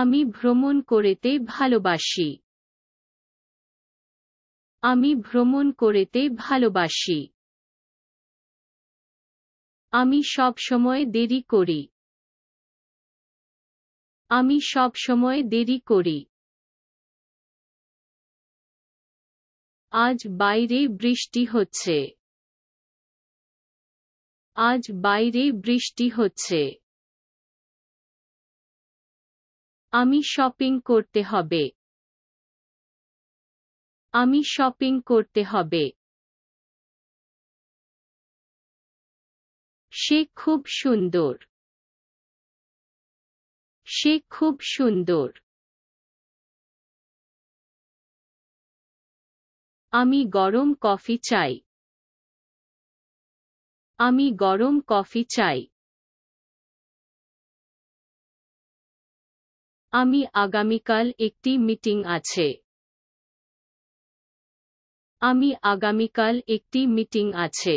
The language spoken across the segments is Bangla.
আমি ভ্রমণ করেতে ভালোবাসি আমি ভ্রমণ করেতে ভালোবাসি আমি সব সময় দেরি করি আমি সব সময় দেরি করি আজ বাইরে বৃষ্টি হচ্ছে আজ বাইরে বৃষ্টি হচ্ছে আমি শপিং করতে হবে আমি শপিং করতে হবে সে খুব সুন্দর সে খুব সুন্দর আমি গরম কফি চাই আমি গরম কফি চাই আমি আগামীকাল একটি মিটিং আছে আমি আগামীকাল একটি মিটিং আছে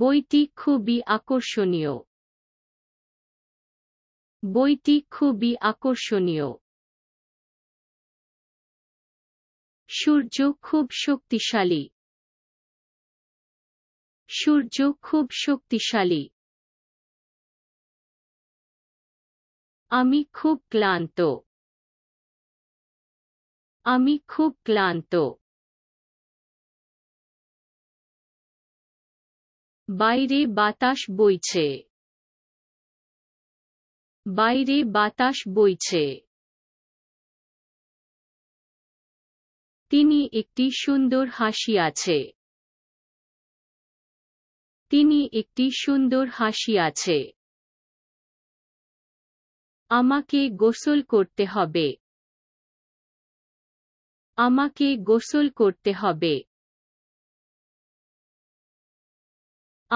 বইটি খুবই আকর্ষণীয় বইটি খুবই আকর্ষণীয় সূর্য খুব শক্তিশালী সূর্য খুব শক্তিশালী আমি খুব ক্লান্ত আমি খুব ক্লান্ত বাইরে বাতাস বইছে বাইরে বাতাস বইছে তিনি একটি সুন্দর হাসি আছে তিনি একটি সুন্দর হাসি আছে আমাকে গোসল করতে হবে আমাকে গোসল করতে হবে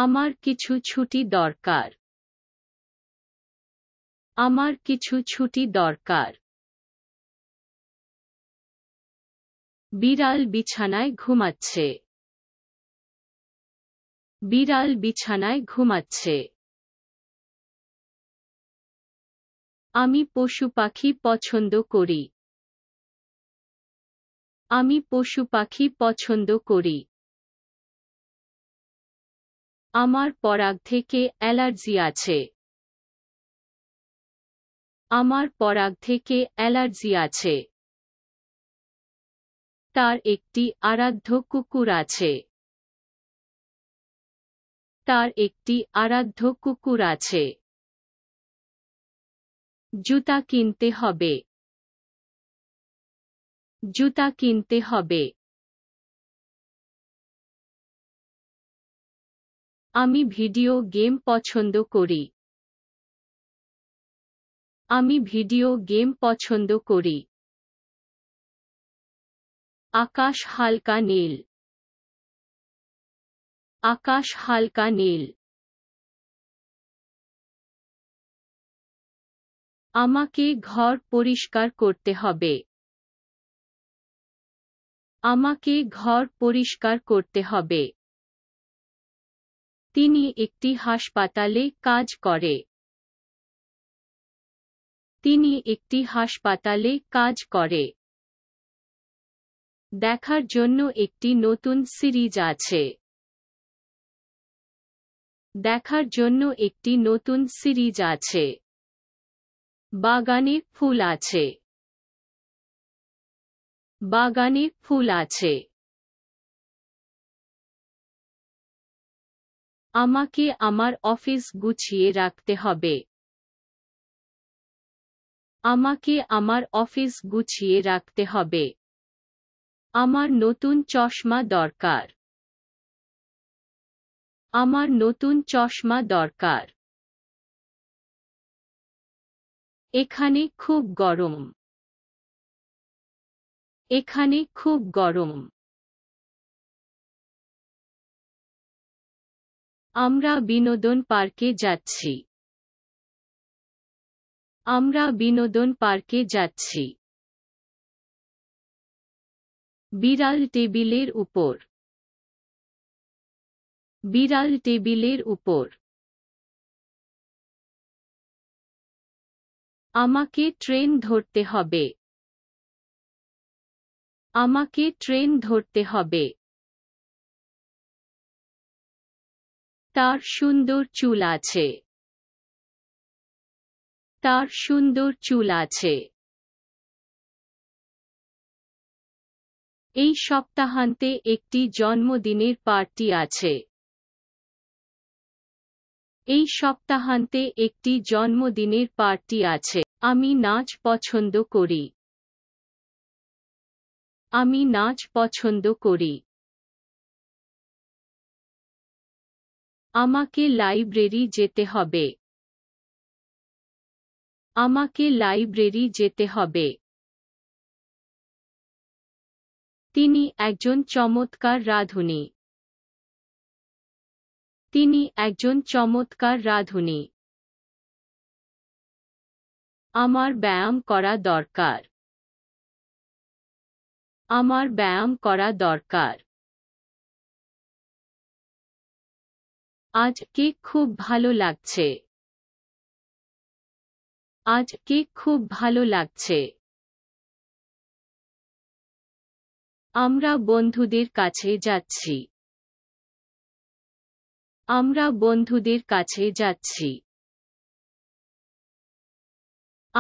আমার কিছু ছুটি দরকার আমার কিছু ছুটি দরকার বিড়াল বিছানায় ঘুমাচ্ছে বিড়াল বিছানায় ঘুমাচ্ছে আমি পশু পাখি পছন্দ করি আমি পশু পাখি পছন্দ করি আমার পরাগ থেকে অ্যালার্জি আছে আমার পরাগ থেকে অ্যালার্জি আছে তার একটি আরাধ্য কুকুর আছে তার একটি আরাধ্য কুকুর আছে জুতা কিনতে হবে জুতা কিনতে হবে আমি ভিডিও গেম পছন্দ করি আমি ভিডিও গেম পছন্দ করি আকাশ হালকা নীল আকাশ হালকা নীল আমাকে ঘর পরিষ্কার করতে হবে আমাকে ঘর পরিষ্কার করতে হবে তিনি একটি হাসপাতালে কাজ করে তিনি একটি হাসপাতালে কাজ করে দেখার জন্য একটি নতুন সিরিজ আছে দেখার জন্য একটি নতুন সিরিজ আছে বাগানে ফুল আছে বাগানে ফুল আছে আমাকে আমার অফিস গুছিয়ে রাখতে হবে আমাকে আমার অফিস গুছিয়ে রাখতে হবে আমার নতুন চশমা দরকার আমার নতুন চশমা দরকার এখানে খুব গরম এখানে খুব গরম আমরা বিনোদন পার্কে যাচ্ছি আমরা বিনোদন পার্কে যাচ্ছি বিড়াল টেবিলের উপর বিড়াল টেবিলের উপর আমাকে ট্রেন ধরতে হবে আমাকে ট্রেন ধরতে হবে তার সুন্দর চুল আছে তার সুন্দর চুল আছে এই সপ্তাহান্তে একটি জন্মদিনের পার্টি আছে এই সপ্তাহান্তে একটি জন্মদিনের পার্টি আছে আমি নাচ পছন্দ করি আমি নাচ পছন্দ করি আমাকে লাইব্রেরি যেতে হবে আমাকে লাইব্রেরি যেতে হবে তিনি একজন চমৎকার রাঁধুনি তিনি একজন চমৎকার রাঁধুনি আমার ব্যায়াম করা দরকার আমার ব্যায়াম করা দরকার আজকে খুব ভালো লাগছে আজকে খুব ভালো লাগছে আমরা বন্ধুদের কাছে যাচ্ছি আমরা বন্ধুদের কাছে যাচ্ছি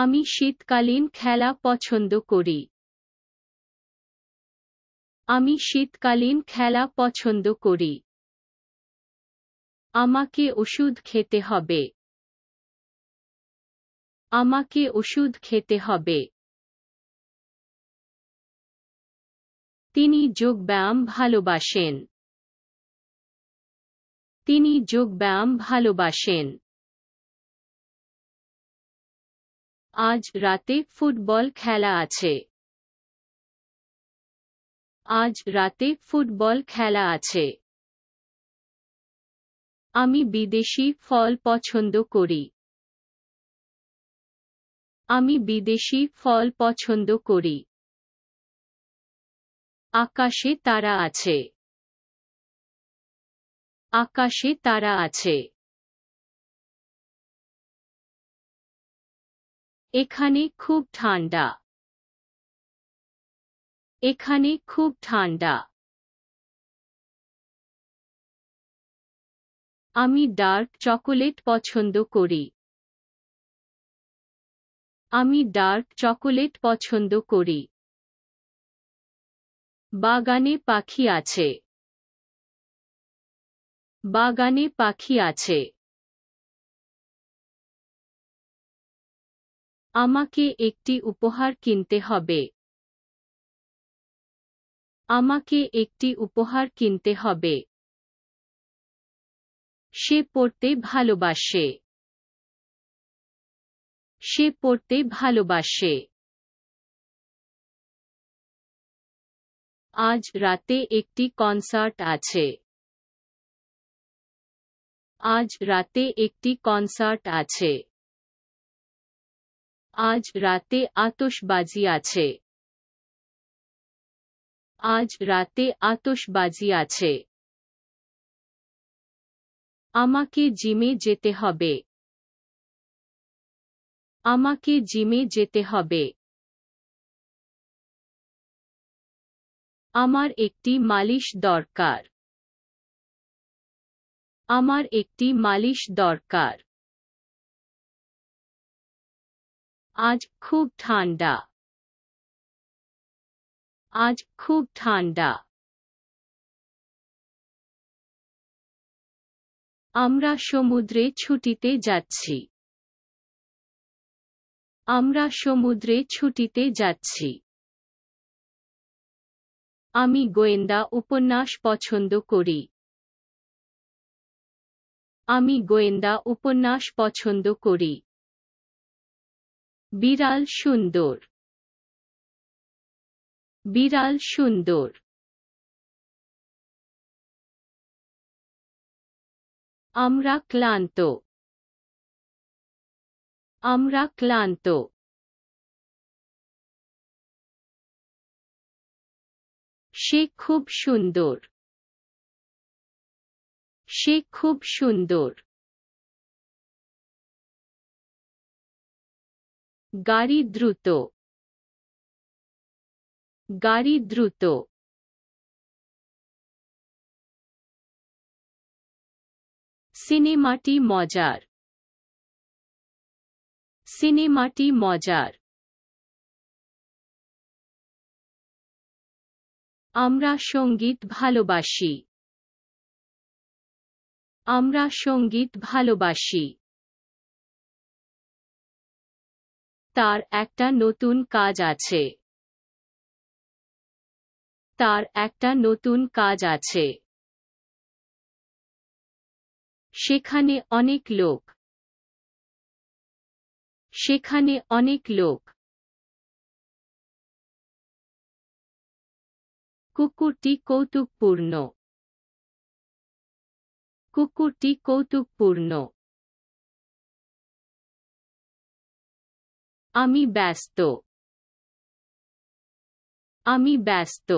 আমি শীতকালীন খেলা পছন্দ করি আমি শীতকালীন খেলা পছন্দ করি আমাকে ওষুধ খেতে হবে আমাকে ওষুধ খেতে হবে তিনি যোগব্যায়াম ভালোবাসেন তিনি যোগব্যায়াম ভালোবাসেন আজ রাতে ফুটবল খেলা আছে আজ রাতে ফুটবল খেলা আছে আমি বিদেশি ফল পছন্দ করি আমি বিদেশি ফল পছন্দ করি আকাশে তারা আছে আকাশে তারা আছে এখানে খুব ঠান্ডা এখানে খুব ঠান্ডা আমি ডার্ক চকোলেট পছন্দ করি আমি ডার্ক চকোলেট পছন্দ করি বাগানে পাখি আছে বাগানে পাখি আছে আমাকে একটি উপহার কিনতে হবে আমাকে একটি উপহার কিনতে হবে সে পড়তে ভালোবাসে সে পড়তে ভালোবাসে আজ রাতে একটি কনসার্ট আছে আজ রাতে একটি কনসার্ট আছে আজ রাতে আতশবাজি আছে আজ রাতে আতশবাজি আছে আমাকে জিমে যেতে হবে আমাকে জিমে যেতে হবে আমার একটি মালিশ দরকার আমার একটি মালিশ দরকার আজ খুব ঠান্ডা আজ খুব ঠান্ডা আমরা সমুদ্রে ছুটিতে যাচ্ছি আমরা সমুদ্রে ছুটিতে যাচ্ছি আমি গোয়েন্দা উপন্যাস পছন্দ করি আমি গোয়েন্দা উপন্যাস পছন্দ করি বিড়াল সুন্দর বিড়াল সুন্দর আমরা ক্লান্ত আমরা ক্লান্ত সে খুব সুন্দর সে খুব সুন্দর গাড়ি দ্রুত গাড়ি দ্রুত সিনেমাটি মজার সিনেমাটি মজার আমরা সঙ্গীত ভালোবাসি আমরা সঙ্গীত ভালোবাসি তার একটা নতুন কাজ আছে তার একটা নতুন কাজ আছে সেখানে অনেক লোক সেখানে অনেক লোক কুকুরটি কৌতুকপূর্ণ কুকুরটি কৌতুকপূর্ণ আমি ব্যস্ত আমি ব্যস্ত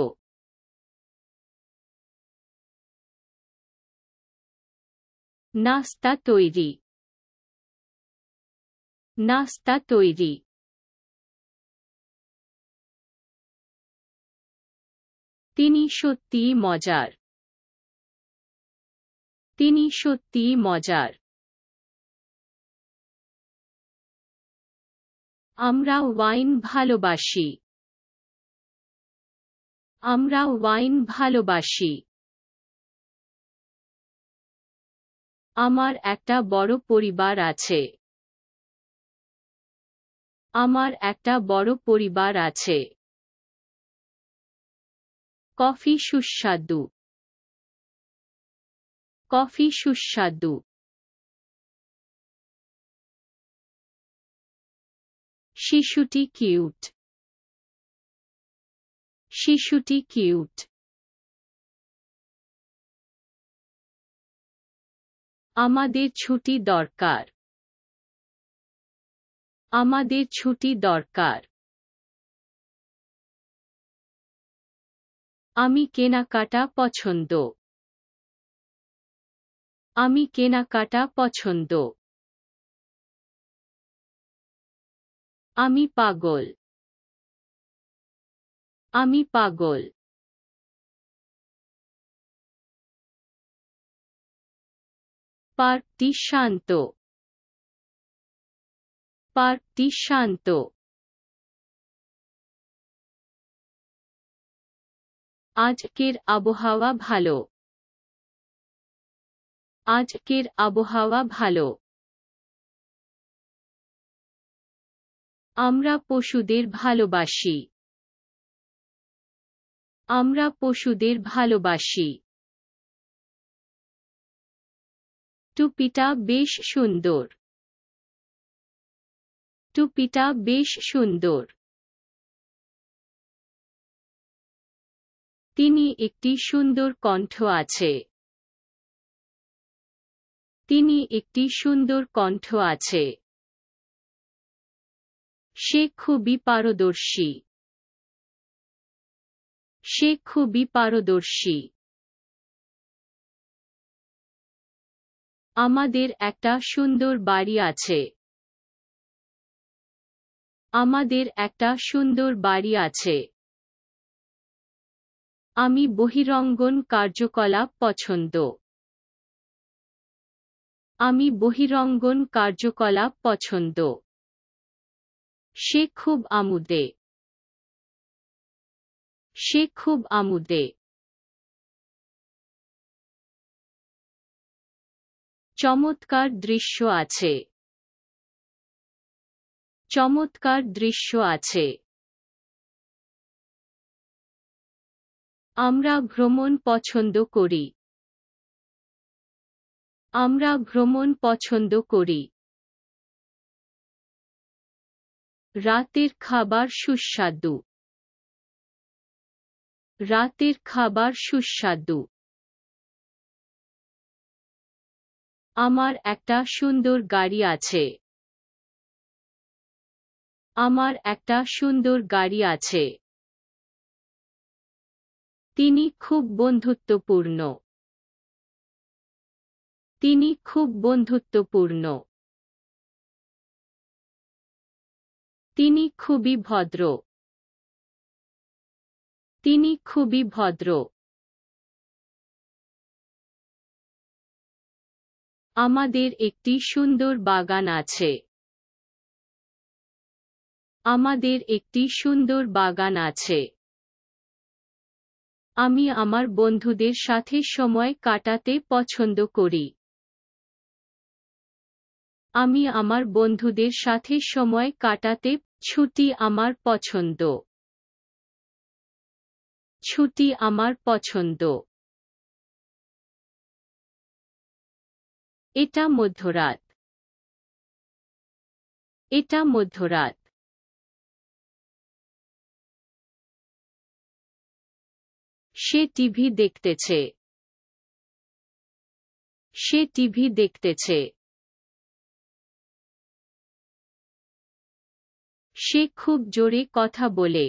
নাস্তা তৈরি নাস্তা তৈরি তিনি সত্যি মজার তিনি সত্যি মজার আমরা ওয়াইন ভালোবাসি আমরা ওয়াইন ভালোবাসি আমার একটা বড় পরিবার আছে আমার একটা বড় পরিবার আছে কফি সুস্বাদু কফি সুস্বাদু শিশুটি কিউট শিশুটি কিউট আমাদের ছুটি দরকার আমাদের ছুটি দরকার আমি কেনাকাটা পছন্দ আমি কেনাকাটা পছন্দ আমি পাগল আমি পাগল পার্কটি শান্ত পার্কটি শান্ত আজকের আবহাওয়া ভালো আজকের আবহাওয়া ভালো আমরা পশুদের ভালোবাসি আমরা পশুদের ভালোবাসি টুপিটা বেশ সুন্দর টুপিটা বেশ সুন্দর তিনি একটি সুন্দর কণ্ঠ আছে তিনি একটি সুন্দর কণ্ঠ আছে সে খুবই পারদর্শী সে খুবই পারদর্শী আমাদের একটা সুন্দর বাড়ি আছে আমাদের একটা সুন্দর বাড়ি আছে আমি বহিরঙ্গন কার্যকলাপ পছন্দ আমি বহিরঙ্গন কার্যকলাপ পছন্দ সে খুব আমুদে সে খুব আমুদে চমৎকার দৃশ্য আছে চমৎকার দৃশ্য আছে আমরা ভ্রমণ পছন্দ করি আমরা ভ্রমণ পছন্দ করি রাতের খাবার সুস্বাদু রাতের খাবার সুস্বাদু আমার একটা সুন্দর গাড়ি আছে আমার একটা সুন্দর গাড়ি আছে তিনি খুব বন্ধুত্বপূর্ণ তিনি খুব বন্ধুত্বপূর্ণ তিনি খুবই ভদ্র তিনি খুবই ভদ্র আমাদের একটি সুন্দর বাগান আছে আমাদের একটি সুন্দর বাগান আছে আমি আমার বন্ধুদের সাথে সময় কাটাতে পছন্দ করি আমি আমার বন্ধুদের সাথে সময় কাটাতে ছুটি আমার পছন্দ ছুটি আমার পছন্দ এটা মধ্যরাত এটা মধ্যরাত সে টিভি দেখতেছে সে টিভি দেখতেছে সে খুব জোরে কথা বলে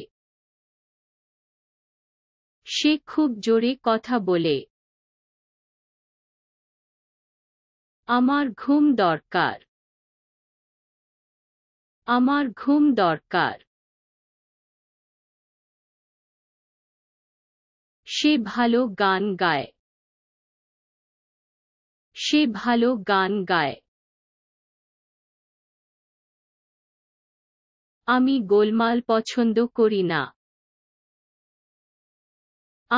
সে খুব জোরে কথা বলে আমার ঘুম দরকার আমার ঘুম দরকার সে ভালো গান গায় সে ভালো গান গায় আমি গোলমাল পছন্দ করি না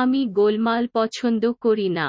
আমি গোলমাল পছন্দ করি না